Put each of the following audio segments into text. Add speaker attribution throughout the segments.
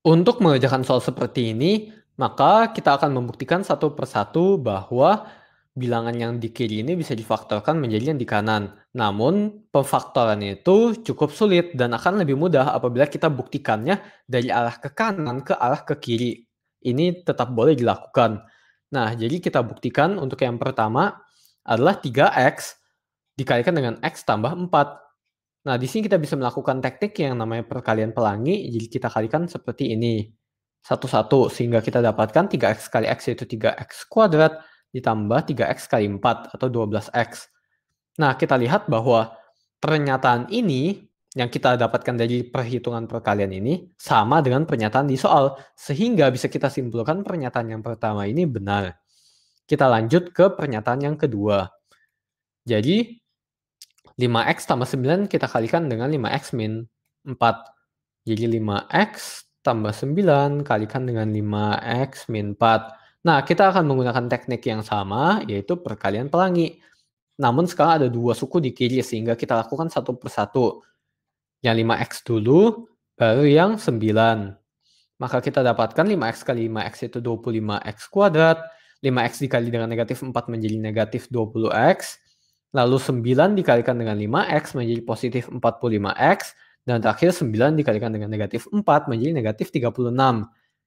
Speaker 1: Untuk mengerjakan soal seperti ini, maka kita akan membuktikan satu persatu bahwa bilangan yang di kiri ini bisa difaktorkan menjadi yang di kanan. Namun, pemfaktoran itu cukup sulit dan akan lebih mudah apabila kita buktikannya dari arah ke kanan ke arah ke kiri. Ini tetap boleh dilakukan. Nah, jadi kita buktikan untuk yang pertama adalah 3x dikalikan dengan x tambah 4. Nah, di sini kita bisa melakukan teknik yang namanya perkalian pelangi. Jadi kita kalikan seperti ini. Satu-satu, sehingga kita dapatkan 3x kali x yaitu 3x kuadrat ditambah 3x kali 4 atau 12x. Nah, kita lihat bahwa pernyataan ini yang kita dapatkan dari perhitungan perkalian ini sama dengan pernyataan di soal. Sehingga bisa kita simpulkan pernyataan yang pertama ini benar. Kita lanjut ke pernyataan yang kedua. Jadi, 5x tambah 9 kita kalikan dengan 5x min 4. Jadi 5x tambah 9 kalikan dengan 5x min 4. Nah, kita akan menggunakan teknik yang sama, yaitu perkalian pelangi. Namun sekarang ada dua suku di kiri, sehingga kita lakukan satu persatu. Yang 5x dulu, baru yang 9. Maka kita dapatkan 5x kali 5x itu 25x kuadrat. 5x dikali dengan negatif 4 menjadi negatif 20x Lalu 9 dikalikan dengan 5X menjadi positif 45X. Dan terakhir 9 dikalikan dengan negatif 4 menjadi negatif 36.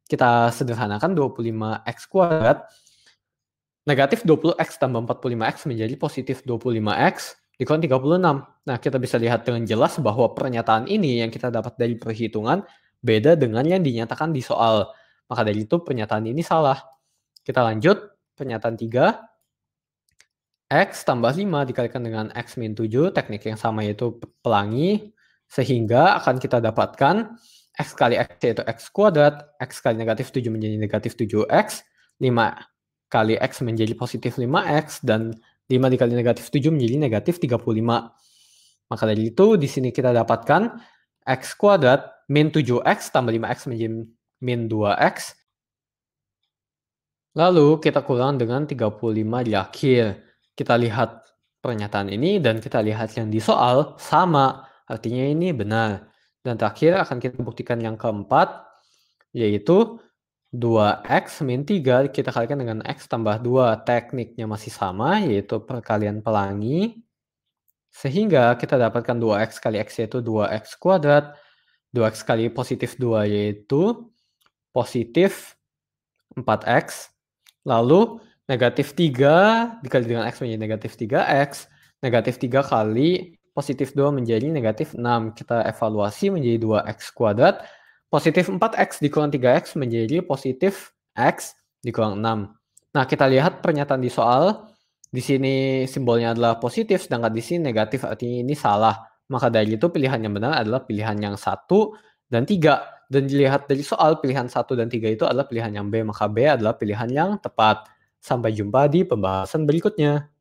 Speaker 1: Kita sederhanakan 25X kuadrat. Negatif 20X tambah 45X menjadi positif 25X dikon 36. Nah, kita bisa lihat dengan jelas bahwa pernyataan ini yang kita dapat dari perhitungan beda dengan yang dinyatakan di soal. Maka dari itu pernyataan ini salah. Kita lanjut, pernyataan 3. X tambah 5 dikalikan dengan X min 7, teknik yang sama yaitu pelangi, sehingga akan kita dapatkan X kali X yaitu X kuadrat, X kali negatif 7 menjadi negatif 7X, 5 kali X menjadi positif 5X, dan 5 dikali negatif 7 menjadi negatif 35. Maka dari itu di sini kita dapatkan X kuadrat min 7X tambah 5X menjadi min 2X. Lalu kita kurang dengan 35 di akhir kita lihat pernyataan ini dan kita lihat yang di soal sama, artinya ini benar. Dan terakhir akan kita buktikan yang keempat, yaitu 2x min 3 kita kalikan dengan x tambah 2. Tekniknya masih sama, yaitu perkalian pelangi. Sehingga kita dapatkan 2x kali x yaitu 2x kuadrat. 2x kali positif 2 yaitu positif 4x. Lalu negatif 3 dikali dengan X menjadi negatif 3X, negatif 3 kali positif 2 menjadi negatif 6. Kita evaluasi menjadi 2X kuadrat, positif 4X dikurang 3X menjadi positif X dikurang 6. Nah, kita lihat pernyataan di soal, di sini simbolnya adalah positif, sedangkan di sini negatif, artinya ini salah. Maka dari itu pilihan yang benar adalah pilihan yang 1 dan 3. Dan dilihat dari soal, pilihan 1 dan 3 itu adalah pilihan yang B, maka B adalah pilihan yang tepat. Sampai jumpa di pembahasan berikutnya.